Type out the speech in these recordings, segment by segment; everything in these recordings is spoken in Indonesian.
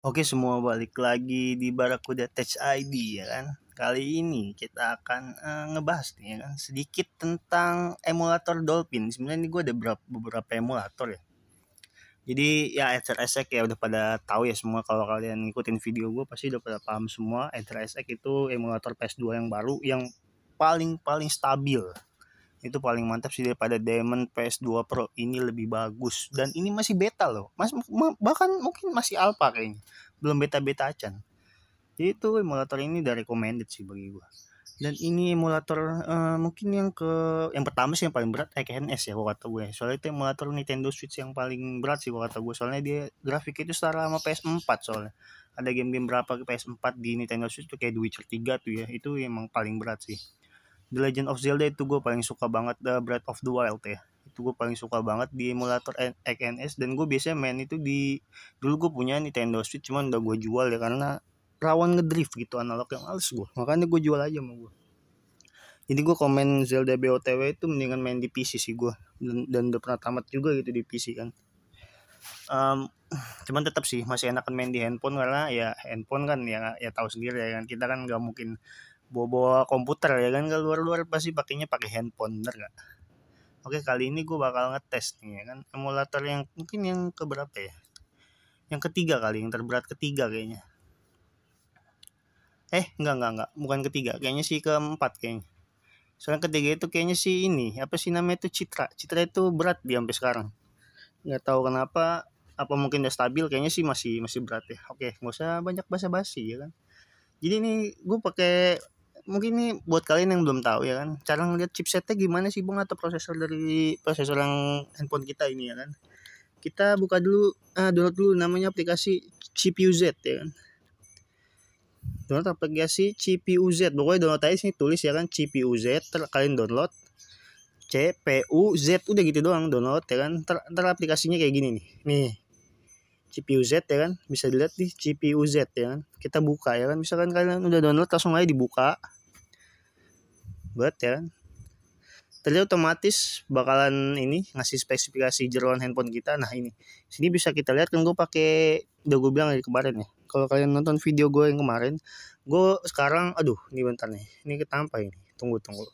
Oke semua balik lagi di Barakuda touch ID ya kan. Kali ini kita akan uh, ngebahas nih ya kan sedikit tentang emulator Dolphin. Sebenarnya ini gue ada beberapa, beberapa emulator ya. Jadi ya EtherEsec ya udah pada tahu ya semua kalau kalian ngikutin video gue pasti udah pada paham semua EtherEsec itu emulator PS2 yang baru yang paling paling stabil itu paling mantap sih daripada Diamond PS2 Pro ini lebih bagus dan ini masih beta loh mas bahkan mungkin masih alpha kayaknya belum beta beta acan itu emulator ini dari recommended sih bagi gua dan ini emulator uh, mungkin yang ke yang pertama sih yang paling berat kayak eh, EKNS ya gua kata gue ya. soalnya itu emulator Nintendo Switch yang paling berat sih gua kata gue soalnya dia grafik itu setara sama PS4 soalnya ada game-game berapa ke PS4 di Nintendo Switch tuh kayak The Witcher 3 tuh ya itu emang paling berat sih The Legend of Zelda itu gue paling suka banget The eh, Breath of the Wild ya itu gue paling suka banget di emulator XNS dan gue biasanya main itu di dulu gue punya Nintendo Switch cuman udah gue jual ya karena rawan ngedrift gitu analog yang males gue makanya gue jual aja sama gue jadi gue komen Zelda BOTW itu mendingan main di PC sih gue dan, dan udah pernah tamat juga gitu di PC kan um, cuman tetap sih masih enakan main di handphone karena ya handphone kan ya ya tahu sendiri ya kan kita kan nggak mungkin bawa bawa komputer ya kan kalau luar luar pasti pakainya pakai handphone bener gak oke kali ini gue bakal ngetes nih ya kan emulator yang mungkin yang keberapa ya yang ketiga kali yang terberat ketiga kayaknya eh enggak enggak enggak bukan ketiga kayaknya sih keempat kayaknya soalnya ketiga itu kayaknya sih ini apa sih namanya itu citra citra itu berat dia sampai sekarang nggak tahu kenapa apa mungkin udah stabil kayaknya sih masih masih berat ya oke nggak usah banyak basa-basi ya kan jadi ini gue pakai mungkin ini buat kalian yang belum tahu ya kan cara ngeliat chipsetnya gimana sih bang atau prosesor dari prosesor yang handphone kita ini ya kan kita buka dulu uh, download dulu namanya aplikasi CPUZ ya kan download aplikasi CPUZ pokoknya download aja sih tulis ya kan CPUZ ter kalian download CPUZ udah gitu doang download ya kan ter, ter aplikasinya kayak gini nih nih CPU Z ya kan bisa dilihat di CPU Z ya kan kita buka ya kan misalkan kalian udah download langsung aja dibuka buat ya kan terlihat otomatis bakalan ini ngasih spesifikasi jeroan handphone kita nah ini sini bisa kita lihat kan gue pakai udah gue bilang dari kemarin ya kalau kalian nonton video gue yang kemarin gue sekarang aduh ini bentar nih ini ketampa ini tunggu tunggu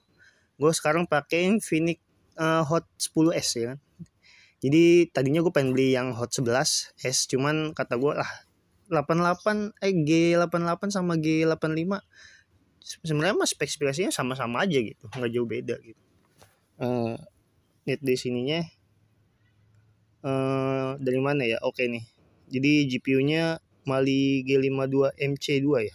gue sekarang pakai Infinix uh, Hot 10s ya kan jadi tadinya gue pengen beli yang hot 11 S cuman kata gue lah 88 eh G88 sama G85 sebenarnya mas spesifikasinya sama-sama aja gitu nggak jauh beda gitu uh, eh, lihat di sininya uh, dari mana ya oke okay nih jadi GPU-nya Mali G52 MC2 ya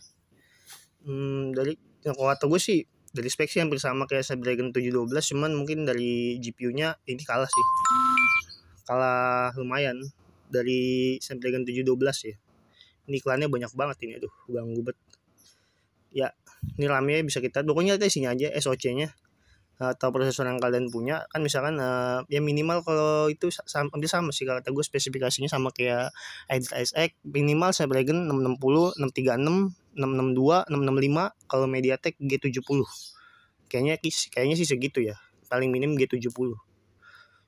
hmm, dari yang kata gue sih dari spek sih hampir sama kayak Snapdragon 712 cuman mungkin dari GPU-nya ini kalah sih kalah lumayan dari Snapdragon 712 ya. Ini iklannya banyak banget ini aduh ganggu banget Ya, ini RAM-nya bisa kita pokoknya kita isinya aja SoC-nya eh, atau prosesor yang kalian punya kan misalkan uh, ya minimal kalau itu sama, hampir sama sih kata gue spesifikasinya sama kayak Adidas SX minimal Snapdragon 660, 636, 662, 665 kalau MediaTek G70. Kayaknya kayaknya sih segitu ya. Paling minim G70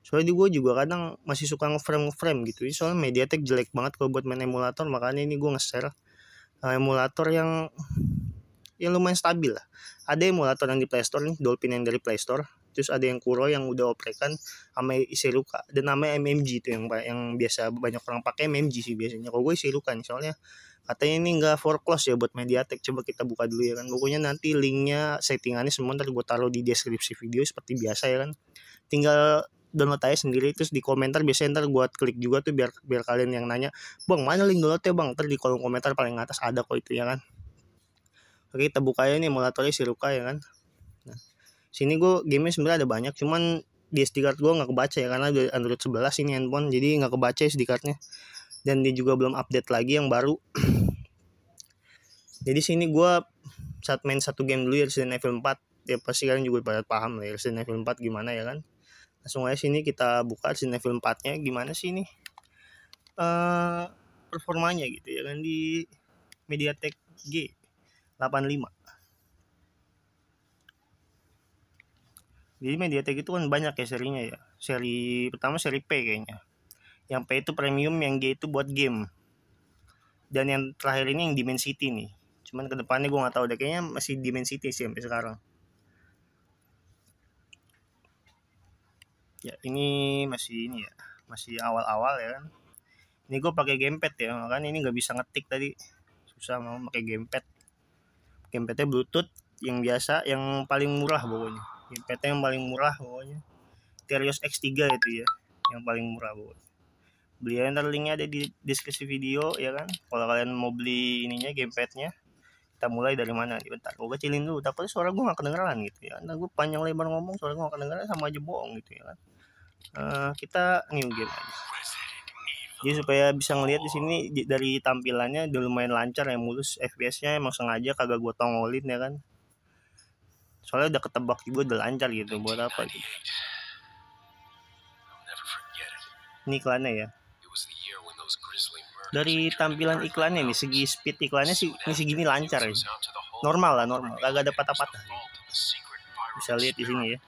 soalnya di gue juga kadang masih suka ngeframe ngeframe gitu ini soalnya mediatek jelek banget kalau buat main emulator makanya ini gue nge-share uh, emulator yang yang lumayan stabil lah ada emulator yang di Play Store nih Dolphin yang dari Play Store terus ada yang Kuro yang udah oprekan sama luka. dan nama MMG itu yang yang biasa banyak orang pakai MMG sih biasanya kalau gue luka nih soalnya katanya ini enggak foreclose ya buat Mediatek coba kita buka dulu ya kan pokoknya nanti linknya settingannya semua ntar gue taruh di deskripsi video seperti biasa ya kan tinggal download aja sendiri terus di komentar biasanya ntar gua klik juga tuh biar biar kalian yang nanya bang mana link downloadnya bang ntar di kolom komentar paling atas ada kok itu ya kan oke kita buka aja nih emulatornya siruka ya kan nah, sini gue gamenya sebenarnya ada banyak cuman di SD card gue nggak kebaca ya karena udah Android 11 ini handphone jadi nggak kebaca SD cardnya dan dia juga belum update lagi yang baru jadi sini gue saat main satu game dulu ya Resident Evil 4 ya pasti kalian juga pada paham lah ya Resident Evil 4 gimana ya kan langsung aja sini kita buka Cinephile 4 nya gimana sih ini uh, performanya gitu ya kan di Mediatek G85 jadi Mediatek itu kan banyak ya serinya ya seri pertama seri P kayaknya yang P itu premium yang G itu buat game dan yang terakhir ini yang Dimensity nih cuman kedepannya gue gak tahu deh kayaknya masih Dimensity sih sampai sekarang ya ini masih ini ya masih awal-awal ya kan ini gue pakai gamepad ya makanya ini nggak bisa ngetik tadi susah mau pakai gamepad gamepadnya bluetooth yang biasa yang paling murah pokoknya gamepadnya yang paling murah pokoknya Terios X3 itu ya yang paling murah pokoknya beli aja ntar linknya ada di deskripsi video ya kan kalau kalian mau beli ininya gamepadnya kita mulai dari mana nih bentar gue kecilin dulu takutnya suara gue gak kedengeran gitu ya nah gue panjang lebar ngomong suara gue gak kedengeran sama aja bohong gitu ya kan Eh, kita new game aja jadi supaya bisa ngelihat di sini dari tampilannya udah lumayan lancar ya mulus FPS-nya emang sengaja kagak gue tongolin ya kan soalnya udah ketebak juga udah lancar gitu buat apa gitu ini iklannya ya dari tampilan iklannya nih segi speed iklannya sih ini segini lancar ya normal lah normal kagak ada patah-patah bisa lihat di sini ya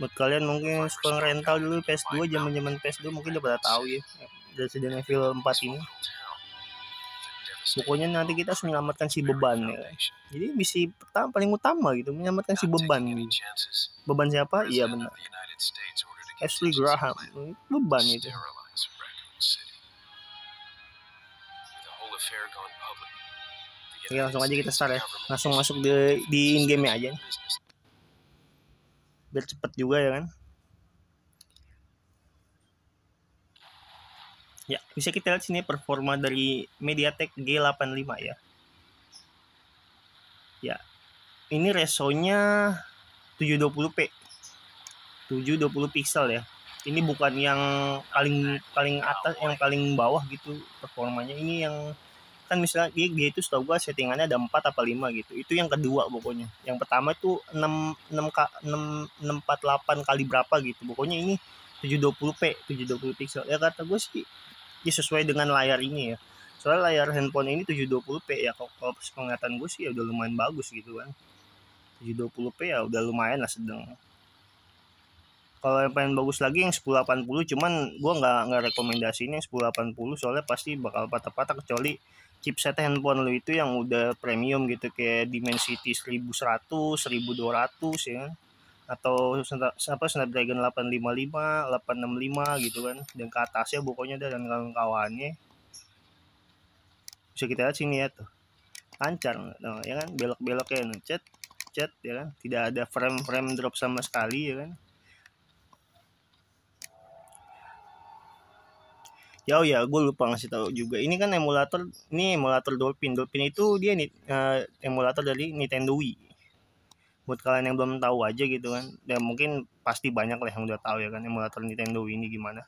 buat kalian mungkin suka rental dulu PS2 zaman zaman PS2 mungkin udah pada tahu ya dari Resident Evil 4 ini pokoknya nanti kita harus menyelamatkan si beban ya. jadi misi pertama paling utama gitu menyelamatkan si beban beban siapa iya benar Ashley Graham beban itu Oke langsung aja kita start ya langsung masuk di, di in game aja biar cepet juga ya kan ya bisa kita lihat sini performa dari MediaTek G85 ya ya ini resonya 720p 720 pixel ya ini bukan yang paling paling atas yang paling bawah gitu performanya ini yang kan misalnya dia, dia itu setahu gue settingannya ada 4 apa 5 gitu itu yang kedua pokoknya yang pertama itu 6 6 k 6 648 kali berapa gitu pokoknya ini 720p 720 pixel ya kata gue sih ya sesuai dengan layar ini ya soalnya layar handphone ini 720p ya kalau, kalau penglihatan gue sih ya udah lumayan bagus gitu kan 720p ya udah lumayan lah sedang kalau yang pengen bagus lagi yang 1080 cuman gua nggak nggak rekomendasiin yang 1080 soalnya pasti bakal patah-patah kecuali chipset handphone lu itu yang udah premium gitu kayak Dimensity 1100, 1200 ya atau apa Snapdragon 855, 865 gitu kan dan ke atasnya pokoknya ada dan kawan-kawannya bisa kita lihat sini ya tuh lancar no, nah, ya kan belok-beloknya nih chat, chat ya kan tidak ada frame-frame drop sama sekali ya kan Ya oh ya, gue lupa ngasih tahu juga. Ini kan emulator, ini emulator Dolphin. Dolphin itu dia nih eh, uh, emulator dari Nintendo Wii. Buat kalian yang belum tahu aja gitu kan. Ya mungkin pasti banyak lah yang udah tahu ya kan emulator Nintendo Wii ini gimana.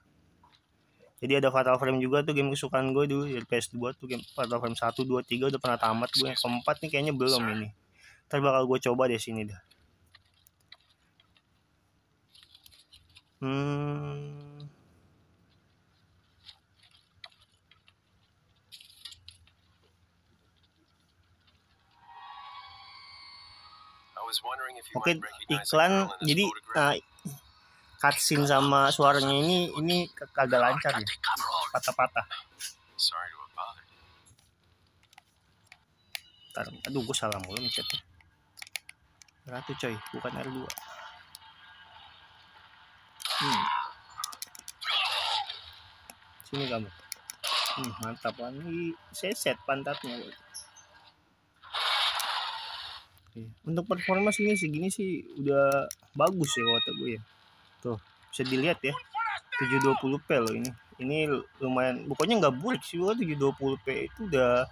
Jadi ada Fatal Frame juga tuh game kesukaan gue dulu ya PS2 tuh game Fatal Frame 1, 2, 3 udah pernah tamat gue yang keempat nih kayaknya belum ini. Ntar bakal gue coba deh sini dah. Hmm, Oke, iklan jadi uh, cutscene sama suaranya ini ini kagak lancar ya. Patah-patah. Ntar, aduh gue salah mulu mencetnya. Ratu coy, bukan R2. Hmm. Sini kamu. Hmm, mantap lagi. Seset pantatnya. Iya. Untuk performa sih segini sih udah bagus ya kata gue ya. Tuh, bisa dilihat ya. 720p loh ini. Ini lumayan pokoknya nggak buruk sih gua 720p itu udah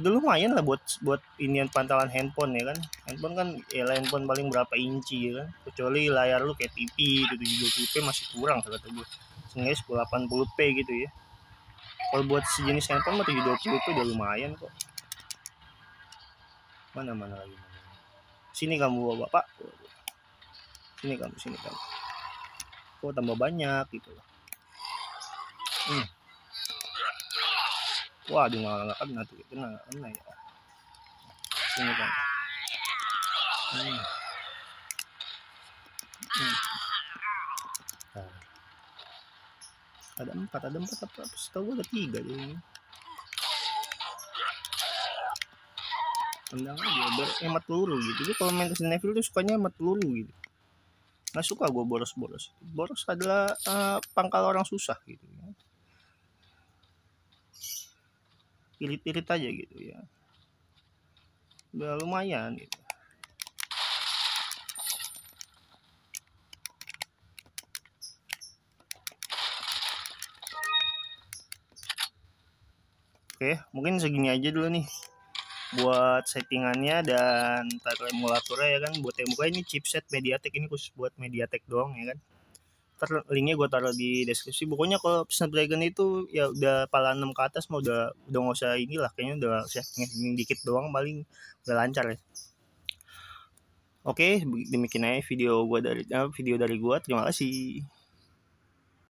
udah lumayan lah buat buat inian pantalan handphone ya kan. Handphone kan ya handphone paling berapa inci ya kan. Kecuali layar lu kayak TV 720p gitu, masih kurang kata gue. Sengaja 1080p gitu ya. Kalau buat sejenis handphone mah 720p udah lumayan kok mana mana lagi mana. sini kamu bawa bapak sini kamu sini kamu oh tambah banyak gitu loh hmm. wah di malah nggak kena tuh kena kena ya sini kamu hmm. Hmm. Nah. ada empat ada empat apa setahu gue ada tiga jadi tendang aja biar hemat peluru gitu jadi kalau main Resident Evil tuh sukanya hemat peluru gitu nggak suka gue boros-boros boros adalah uh, pangkal orang susah gitu ya irit-irit aja gitu ya udah lumayan gitu Oke, mungkin segini aja dulu nih buat settingannya dan taruh emulatornya ya kan buat yang buka ini chipset Mediatek ini khusus buat Mediatek doang ya kan ter linknya gue taruh di deskripsi pokoknya kalau Snapdragon itu ya udah pala 6 ke atas mau udah udah nggak usah inilah kayaknya udah ini dikit doang paling udah lancar ya Oke, demikian aja video gue dari eh, video dari gue Terima kasih.